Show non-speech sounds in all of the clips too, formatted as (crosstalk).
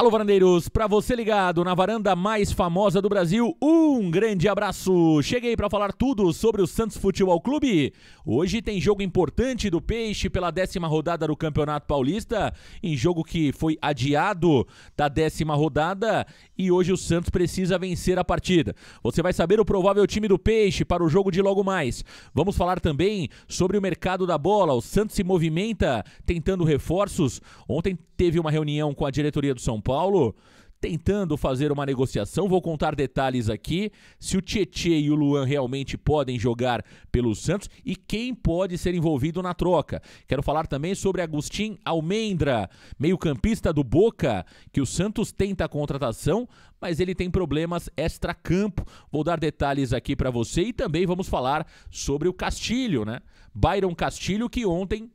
Alô, varandeiros, para você ligado na varanda mais famosa do Brasil, um grande abraço. Cheguei para falar tudo sobre o Santos Futebol Clube. Hoje tem jogo importante do Peixe pela décima rodada do Campeonato Paulista, em jogo que foi adiado da décima rodada e hoje o Santos precisa vencer a partida. Você vai saber o provável time do Peixe para o jogo de logo mais. Vamos falar também sobre o mercado da bola. O Santos se movimenta tentando reforços. Ontem teve uma reunião com a diretoria do São Paulo. Paulo tentando fazer uma negociação. Vou contar detalhes aqui. Se o Tietê e o Luan realmente podem jogar pelo Santos e quem pode ser envolvido na troca. Quero falar também sobre Agustin Almendra, meio-campista do Boca, que o Santos tenta a contratação, mas ele tem problemas extra-campo. Vou dar detalhes aqui para você e também vamos falar sobre o Castilho, né? Byron Castilho, que ontem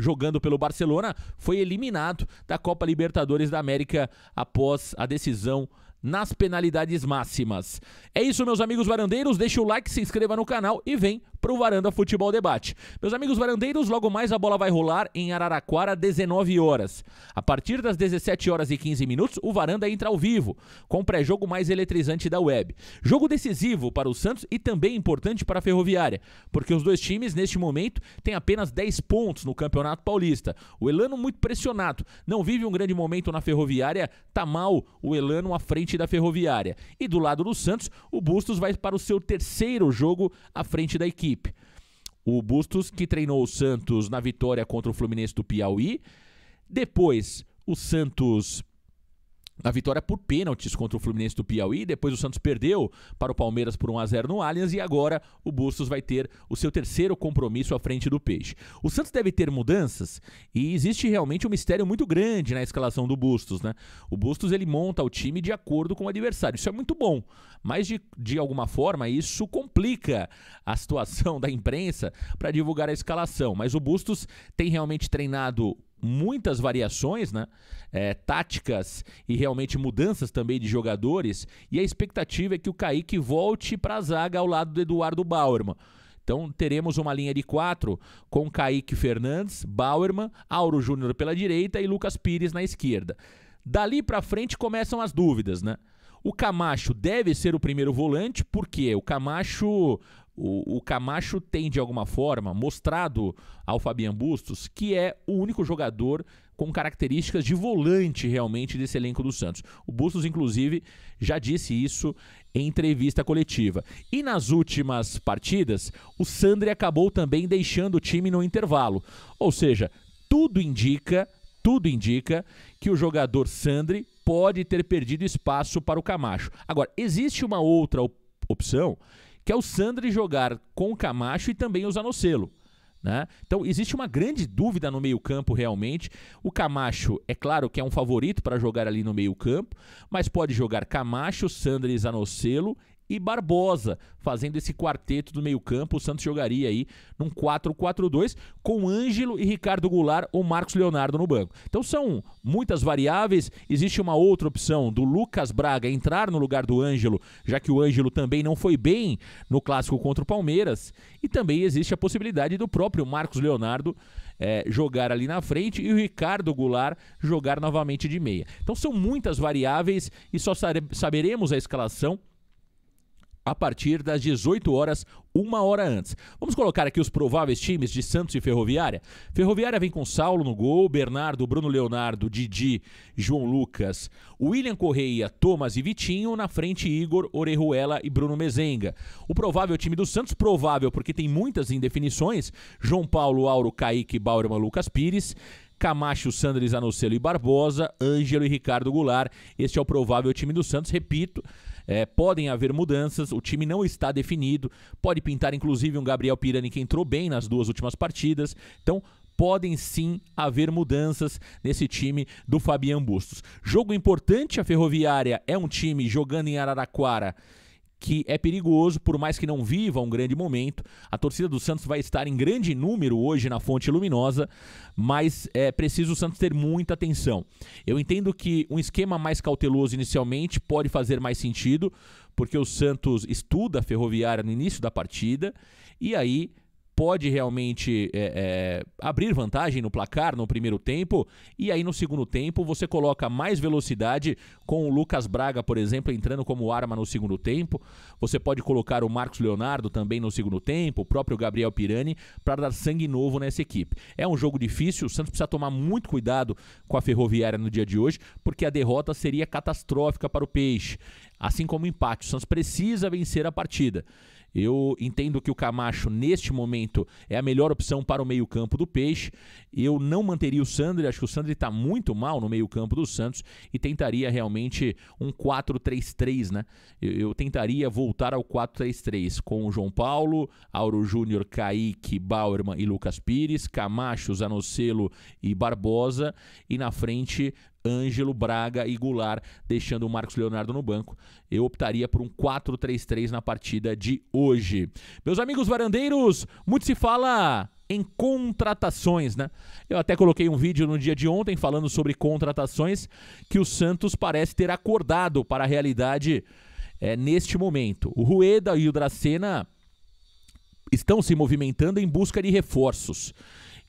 jogando pelo Barcelona, foi eliminado da Copa Libertadores da América após a decisão nas penalidades máximas. É isso, meus amigos varandeiros. Deixa o like, se inscreva no canal e vem para o Varanda Futebol Debate. Meus amigos varandeiros, logo mais a bola vai rolar em Araraquara, 19 horas. A partir das 17 horas e 15 minutos, o Varanda entra ao vivo, com o pré-jogo mais eletrizante da web. Jogo decisivo para o Santos e também importante para a Ferroviária, porque os dois times, neste momento, têm apenas 10 pontos no Campeonato Paulista. O Elano muito pressionado, não vive um grande momento na Ferroviária, tá mal o Elano à frente frente da Ferroviária. E do lado do Santos, o Bustos vai para o seu terceiro jogo à frente da equipe. O Bustos, que treinou o Santos na vitória contra o Fluminense do Piauí. Depois, o Santos a vitória por pênaltis contra o Fluminense do Piauí. Depois o Santos perdeu para o Palmeiras por 1 a 0 no Allianz e agora o Bustos vai ter o seu terceiro compromisso à frente do Peixe. O Santos deve ter mudanças e existe realmente um mistério muito grande na escalação do Bustos, né? O Bustos ele monta o time de acordo com o adversário. Isso é muito bom, mas de, de alguma forma isso complica a situação (laughs) da imprensa para divulgar a escalação. Mas o Bustos tem realmente treinado muitas variações, né? É, táticas e realmente mudanças também de jogadores. E a expectativa é que o Kaique volte para a zaga ao lado do Eduardo Bauerman. Então teremos uma linha de quatro com Kaique Fernandes, Bauerman, Auro Júnior pela direita e Lucas Pires na esquerda. Dali para frente começam as dúvidas, né? O Camacho deve ser o primeiro volante, porque o Camacho o, Camacho tem, de alguma forma, mostrado ao Fabian Bustos que é o único jogador com características de volante realmente desse elenco do Santos. O Bustos, inclusive, já disse isso em entrevista coletiva. E nas últimas partidas, o Sandri acabou também deixando o time no intervalo. Ou seja, tudo indica, tudo indica que o jogador Sandri pode ter perdido espaço para o Camacho. Agora, existe uma outra opção que é o Sandri jogar com o Camacho e também o Zanocelo. Né? Então existe uma grande dúvida no meio-campo realmente. O Camacho, é claro que é um favorito para jogar ali no meio-campo, mas pode jogar Camacho, Sandri Zanocelo e Barbosa. Fazendo esse quarteto do meio-campo, o Santos jogaria aí num 4-4-2 com Ângelo e Ricardo Goulart ou Marcos Leonardo no banco. Então são muitas variáveis. Existe uma outra opção do Lucas Braga entrar no lugar do Ângelo, já que o Ângelo também não foi bem no clássico contra o Palmeiras. E também existe a possibilidade do próprio Marcos Leonardo é, jogar ali na frente e o Ricardo Goulart jogar novamente de meia. Então são muitas variáveis e só saberemos a escalação a partir das 18 horas, uma hora antes. Vamos colocar aqui os prováveis times de Santos e Ferroviária. Ferroviária vem com Saulo no gol, Bernardo, Bruno Leonardo, Didi, João Lucas, William Correia, Thomas e Vitinho. Na frente, Igor, Orejuela e Bruno Mezenga. O provável time do Santos, provável porque tem muitas indefinições: João Paulo, Auro, Kaique, Bauerman, Lucas Pires. Camacho, Sandro Zanocelo e Barbosa, Ângelo e Ricardo Goulart. Este é o provável time do Santos, repito. É, podem haver mudanças, o time não está definido. Pode pintar, inclusive, um Gabriel Pirani que entrou bem nas duas últimas partidas. Então, podem sim haver mudanças nesse time do Fabian Bustos. Jogo importante, a Ferroviária é um time jogando em Araraquara que é perigoso, por mais que não viva um grande momento. A torcida do Santos vai estar em grande número hoje na Fonte Luminosa, mas é preciso o Santos ter muita atenção. Eu entendo que um esquema mais cauteloso inicialmente pode fazer mais sentido, porque o Santos estuda a Ferroviária no início da partida e aí pode realmente é, é, abrir vantagem no placar no primeiro tempo, e aí no segundo tempo você coloca mais velocidade com o Lucas Braga, por exemplo, entrando como arma no segundo tempo. Você pode colocar o Marcos Leonardo também no segundo tempo, o próprio Gabriel Pirani, para dar sangue novo nessa equipe. É um jogo difícil, o Santos precisa tomar muito cuidado com a Ferroviária no dia de hoje, porque a derrota seria catastrófica para o Peixe, assim como o empate. O Santos precisa vencer a partida. Eu entendo que o Camacho, neste momento, é a melhor opção para o meio-campo do Peixe. Eu não manteria o Sandri, acho que o Sandri está muito mal no meio-campo do Santos e tentaria realmente um 4-3-3, né? Eu, eu, tentaria voltar ao 4-3-3 com o João Paulo, Auro Júnior, Kaique, Bauerman e Lucas Pires, Camacho, Zanocelo e Barbosa, e na frente Ângelo, Braga e Goulart, deixando o Marcos Leonardo no banco. Eu optaria por um 4-3-3 na partida de hoje. Meus amigos varandeiros, muito se fala em contratações, né? Eu até coloquei um vídeo no dia de ontem falando sobre contratações que o Santos parece ter acordado para a realidade é, neste momento. O Rueda e o Dracena estão se movimentando em busca de reforços.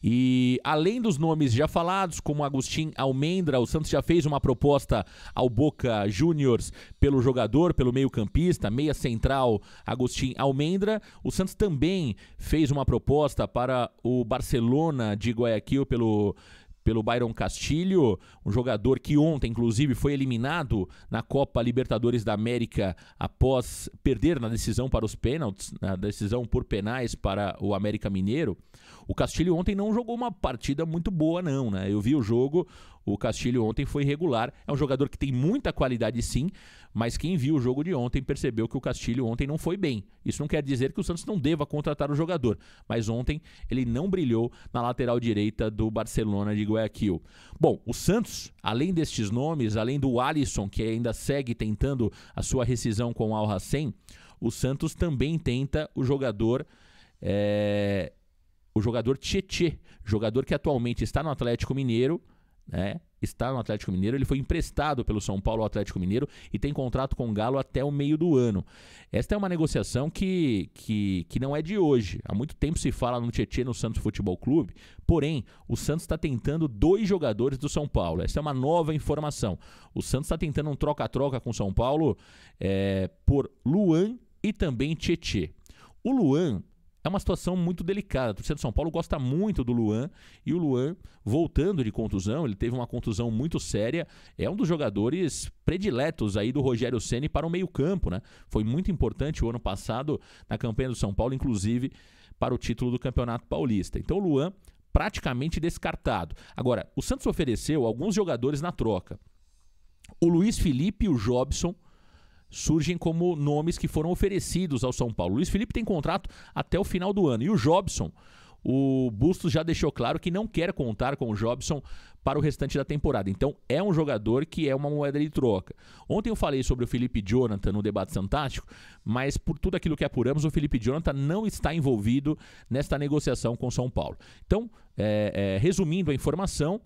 E além dos nomes já falados, como Agostinho Almendra, o Santos já fez uma proposta ao Boca Juniors pelo jogador, pelo meio-campista, meia central Agostinho Almendra. O Santos também fez uma proposta para o Barcelona de Guayaquil pelo pelo Byron Castilho, um jogador que ontem, inclusive, foi eliminado na Copa Libertadores da América após perder na decisão para os pênaltis, na decisão por penais para o América Mineiro. O Castilho ontem não jogou uma partida muito boa, não, né? Eu vi o jogo, o Castilho ontem foi regular. É um jogador que tem muita qualidade, sim, mas quem viu o jogo de ontem percebeu que o Castilho ontem não foi bem. Isso não quer dizer que o Santos não deva contratar o jogador, mas ontem ele não brilhou na lateral direita do Barcelona de Guayaquil. Bom, o Santos, além destes nomes, além do Alisson, que ainda segue tentando a sua rescisão com o Al Hassem, o Santos também tenta o jogador. É, o jogador Tietê, jogador que atualmente está no Atlético Mineiro, né? Está no Atlético Mineiro, ele foi emprestado pelo São Paulo ao Atlético Mineiro e tem contrato com o Galo até o meio do ano. Esta é uma negociação que, que, que não é de hoje. Há muito tempo se fala no Tietchan no Santos Futebol Clube, porém, o Santos está tentando dois jogadores do São Paulo. Esta é uma nova informação. O Santos está tentando um troca-troca com o São Paulo é, por Luan e também Tietchan. O Luan é uma situação muito delicada. A torcida do São Paulo gosta muito do Luan e o Luan, voltando de contusão, ele teve uma contusão muito séria, é um dos jogadores prediletos aí do Rogério Ceni para o meio-campo, né? Foi muito importante o ano passado na campanha do São Paulo, inclusive para o título do Campeonato Paulista. Então o Luan praticamente descartado. Agora, o Santos ofereceu alguns jogadores na troca. O Luiz Felipe e o Jobson surgem como nomes que foram oferecidos ao São Paulo. Luiz Felipe tem contrato até o final do ano. E o Jobson, o Bustos já deixou claro que não quer contar com o Jobson para o restante da temporada. Então é um jogador que é uma moeda de troca. Ontem eu falei sobre o Felipe Jonathan no debate fantástico, mas por tudo aquilo que apuramos, o Felipe Jonathan não está envolvido nesta negociação com o São Paulo. Então, é, é, resumindo a informação,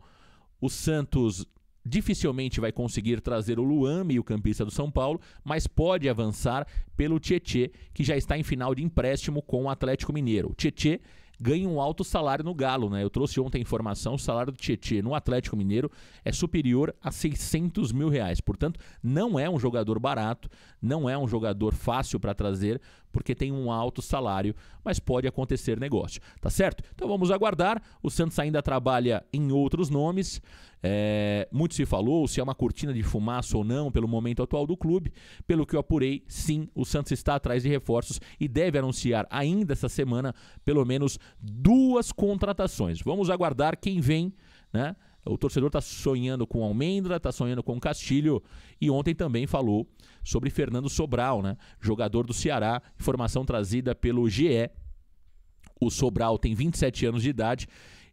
o Santos dificilmente vai conseguir trazer o Luan, meio-campista do São Paulo, mas pode avançar pelo Tietê, que já está em final de empréstimo com o Atlético Mineiro. O Tietê ganha um alto salário no Galo, né? Eu trouxe ontem a informação, o salário do Tietê no Atlético Mineiro é superior a 600 mil reais. Portanto, não é um jogador barato, não é um jogador fácil para trazer porque tem um alto salário, mas pode acontecer negócio, tá certo? Então vamos aguardar. O Santos ainda trabalha em outros nomes. É, muito se falou se é uma cortina de fumaça ou não pelo momento atual do clube. Pelo que eu apurei, sim, o Santos está atrás de reforços e deve anunciar ainda essa semana pelo menos duas contratações. Vamos aguardar quem vem, né? O torcedor está sonhando com Almendra, está sonhando com Castilho. E ontem também falou sobre Fernando Sobral, né? jogador do Ceará, informação trazida pelo GE. O Sobral tem 27 anos de idade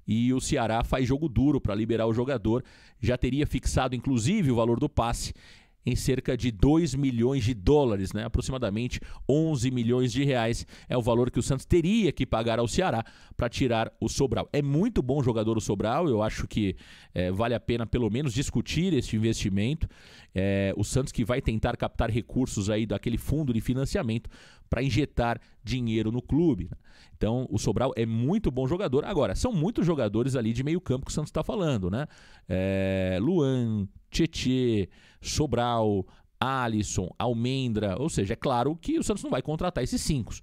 e o Ceará faz jogo duro para liberar o jogador. Já teria fixado, inclusive, o valor do passe em cerca de 2 milhões de dólares, né? aproximadamente 11 milhões de reais é o valor que o Santos teria que pagar ao Ceará para tirar o Sobral. É muito bom jogador o Sobral, eu acho que é, vale a pena pelo menos discutir esse investimento. É, o Santos que vai tentar captar recursos aí daquele fundo de financiamento para injetar dinheiro no clube. Né? Então, o Sobral é muito bom jogador. Agora, são muitos jogadores ali de meio campo que o Santos está falando, né? É, Luan, Tietê, Sobral, Alisson, Almendra. Ou seja, é claro que o Santos não vai contratar esses cinco.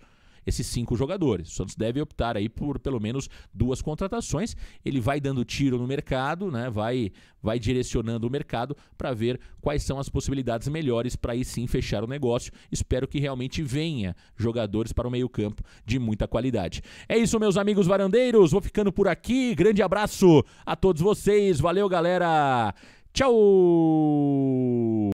Esses cinco jogadores. O Santos deve optar aí por pelo menos duas contratações. Ele vai dando tiro no mercado, né? vai, vai direcionando o mercado para ver quais são as possibilidades melhores para aí sim fechar o negócio. Espero que realmente venha jogadores para o meio-campo de muita qualidade. É isso, meus amigos varandeiros. Vou ficando por aqui. Grande abraço a todos vocês. Valeu, galera! Tchau!